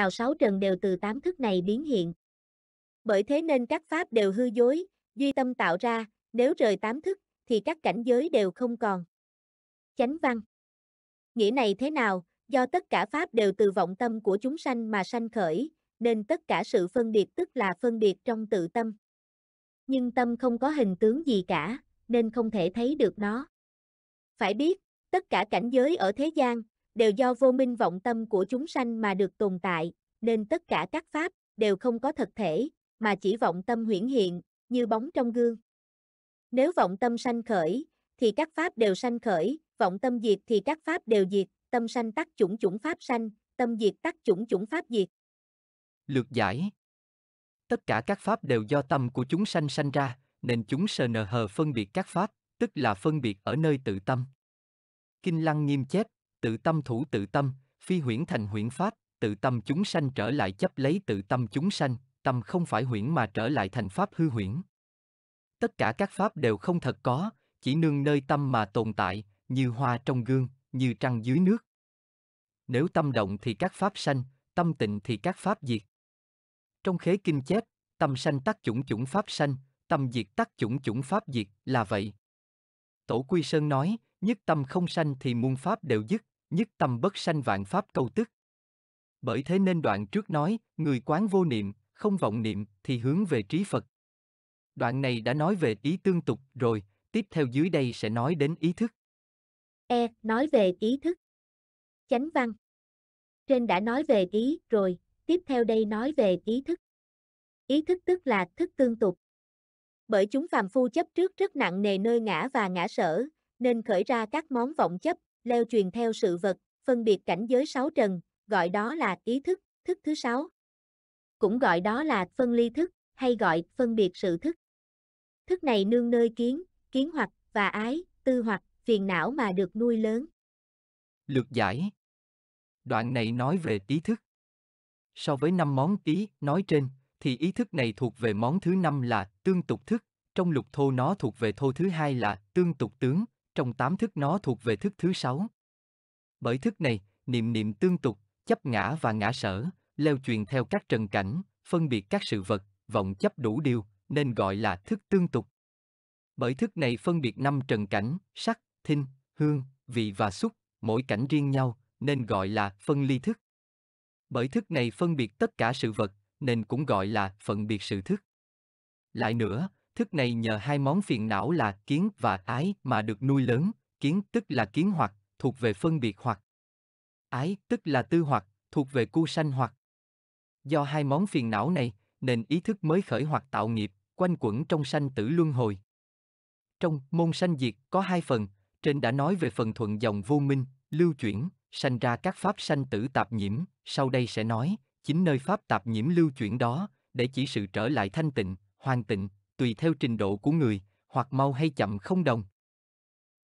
Tào Sáu Trần đều từ tám thức này biến hiện. Bởi thế nên các pháp đều hư dối, duy tâm tạo ra, nếu rời tám thức, thì các cảnh giới đều không còn. Chánh văn Nghĩa này thế nào, do tất cả pháp đều từ vọng tâm của chúng sanh mà sanh khởi, nên tất cả sự phân biệt tức là phân biệt trong tự tâm. Nhưng tâm không có hình tướng gì cả, nên không thể thấy được nó. Phải biết, tất cả cảnh giới ở thế gian, đều do vô minh vọng tâm của chúng sanh mà được tồn tại, nên tất cả các pháp đều không có thật thể, mà chỉ vọng tâm huyển hiện, như bóng trong gương. Nếu vọng tâm sanh khởi, thì các pháp đều sanh khởi, vọng tâm diệt thì các pháp đều diệt, tâm sanh tắc chủng chủng pháp sanh, tâm diệt tắc chủng chủng pháp diệt. Lược giải Tất cả các pháp đều do tâm của chúng sanh sanh ra, nên chúng sờ nờ hờ phân biệt các pháp, tức là phân biệt ở nơi tự tâm. Kinh Lăng nghiêm chép, tự tâm thủ tự tâm, phi huyễn thành huyễn pháp, tự tâm chúng sanh trở lại chấp lấy tự tâm chúng sanh, tâm không phải huyễn mà trở lại thành pháp hư huyễn. Tất cả các pháp đều không thật có, chỉ nương nơi tâm mà tồn tại, như hoa trong gương, như trăng dưới nước. Nếu tâm động thì các pháp sanh, tâm tịnh thì các pháp diệt. Trong khế kinh chép, tâm sanh tác chủng chủng pháp sanh, tâm diệt tác chủng chủng pháp diệt là vậy. Tổ Quy Sơn nói, nhất tâm không sanh thì muôn pháp đều dứt, nhất tâm bất sanh vạn pháp câu tức. Bởi thế nên đoạn trước nói, người quán vô niệm, không vọng niệm, thì hướng về trí Phật. Đoạn này đã nói về ý tương tục rồi, tiếp theo dưới đây sẽ nói đến ý thức. E, nói về ý thức. Chánh văn. Trên đã nói về ý rồi, tiếp theo đây nói về ý thức. Ý thức tức là thức tương tục. Bởi chúng phàm phu chấp trước rất nặng nề nơi ngã và ngã sở, nên khởi ra các món vọng chấp, leo truyền theo sự vật, phân biệt cảnh giới sáu trần, gọi đó là ý thức, thức thứ sáu. Cũng gọi đó là phân ly thức, hay gọi phân biệt sự thức. Thức này nương nơi kiến, kiến hoặc và ái, tư hoặc, phiền não mà được nuôi lớn. Lược giải Đoạn này nói về ý thức. So với năm món ý nói trên, thì ý thức này thuộc về món thứ năm là tương tục thức, trong lục thô nó thuộc về thô thứ hai là tương tục tướng, trong tám thức nó thuộc về thức thứ sáu. Bởi thức này, niệm niệm tương tục, chấp ngã và ngã sở, leo truyền theo các trần cảnh, phân biệt các sự vật, vọng chấp đủ điều, nên gọi là thức tương tục. Bởi thức này phân biệt năm trần cảnh, sắc, thinh, hương, vị và xúc, mỗi cảnh riêng nhau, nên gọi là phân ly thức. Bởi thức này phân biệt tất cả sự vật, nên cũng gọi là phân biệt sự thức. Lại nữa, thức này nhờ hai món phiền não là kiến và ái mà được nuôi lớn, kiến tức là kiến hoặc, thuộc về phân biệt hoặc. Ái tức là tư hoặc, thuộc về cu sanh hoặc. Do hai món phiền não này, nên ý thức mới khởi hoặc tạo nghiệp, quanh quẩn trong sanh tử luân hồi. Trong môn sanh diệt có hai phần, trên đã nói về phần thuận dòng vô minh, lưu chuyển, sanh ra các pháp sanh tử tạp nhiễm, sau đây sẽ nói, chính nơi pháp tạp nhiễm lưu chuyển đó, để chỉ sự trở lại thanh tịnh, hoàn tịnh, tùy theo trình độ của người, hoặc mau hay chậm không đồng.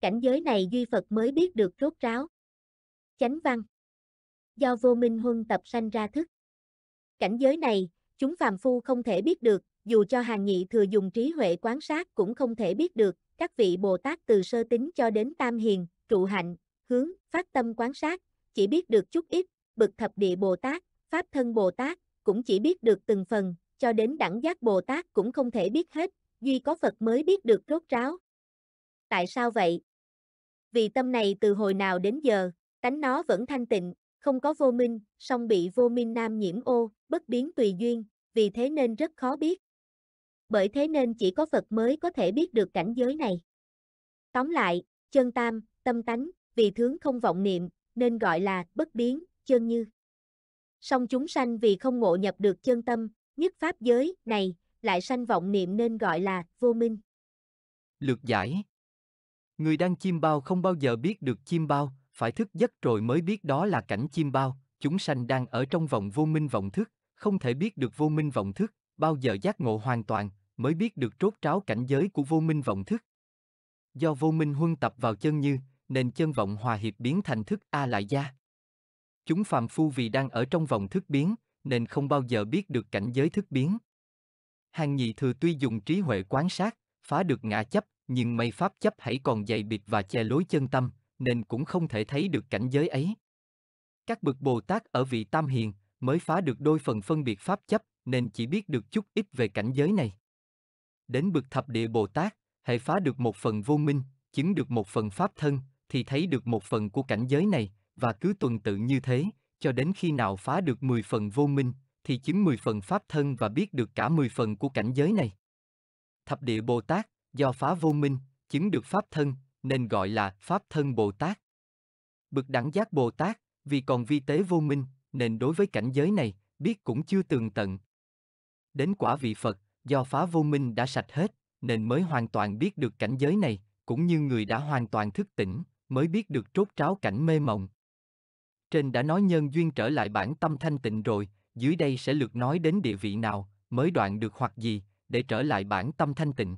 Cảnh giới này Duy Phật mới biết được rốt ráo. Chánh văn Do vô minh huân tập sanh ra thức. Cảnh giới này, chúng phàm phu không thể biết được, dù cho hàng nhị thừa dùng trí huệ quán sát cũng không thể biết được, các vị Bồ Tát từ sơ tính cho đến tam hiền, trụ hạnh, hướng, phát tâm quán sát, chỉ biết được chút ít, bậc thập địa Bồ Tát, pháp thân Bồ Tát, cũng chỉ biết được từng phần, cho đến đẳng giác Bồ Tát cũng không thể biết hết, duy có Phật mới biết được rốt ráo. Tại sao vậy? Vì tâm này từ hồi nào đến giờ, tánh nó vẫn thanh tịnh, không có vô minh, song bị vô minh nam nhiễm ô, bất biến tùy duyên, vì thế nên rất khó biết. Bởi thế nên chỉ có Phật mới có thể biết được cảnh giới này. Tóm lại, chân tam, tâm tánh, vì thướng không vọng niệm, nên gọi là bất biến, chân như. Song chúng sanh vì không ngộ nhập được chân tâm, nhất pháp giới này, lại sanh vọng niệm nên gọi là vô minh. Lược giải Người đang chim bao không bao giờ biết được chim bao, phải thức giấc rồi mới biết đó là cảnh chim bao, chúng sanh đang ở trong vòng vô minh vọng thức, không thể biết được vô minh vọng thức, bao giờ giác ngộ hoàn toàn, mới biết được trốt tráo cảnh giới của vô minh vọng thức. Do vô minh huân tập vào chân như, nên chân vọng hòa hiệp biến thành thức A lại gia. Chúng phàm phu vì đang ở trong vòng thức biến, nên không bao giờ biết được cảnh giới thức biến. Hàng nhị thừa tuy dùng trí huệ quán sát, phá được ngã chấp, nhưng mây pháp chấp hãy còn dày bịt và che lối chân tâm, nên cũng không thể thấy được cảnh giới ấy. Các bậc Bồ Tát ở vị Tam Hiền mới phá được đôi phần phân biệt pháp chấp, nên chỉ biết được chút ít về cảnh giới này. Đến bậc thập địa Bồ Tát, hệ phá được một phần vô minh, chứng được một phần pháp thân, thì thấy được một phần của cảnh giới này, và cứ tuần tự như thế, cho đến khi nào phá được 10 phần vô minh, thì chứng 10 phần pháp thân và biết được cả 10 phần của cảnh giới này. Thập địa Bồ Tát, do phá vô minh, chứng được pháp thân, nên gọi là pháp thân Bồ Tát. Bực đẳng giác Bồ Tát, vì còn vi tế vô minh, nên đối với cảnh giới này, biết cũng chưa tường tận. Đến quả vị Phật, do phá vô minh đã sạch hết, nên mới hoàn toàn biết được cảnh giới này, cũng như người đã hoàn toàn thức tỉnh, mới biết được trốt tráo cảnh mê mộng. Trên đã nói nhân duyên trở lại bản tâm thanh tịnh rồi, dưới đây sẽ lượt nói đến địa vị nào, mới đoạn được hoặc gì, để trở lại bản tâm thanh tịnh.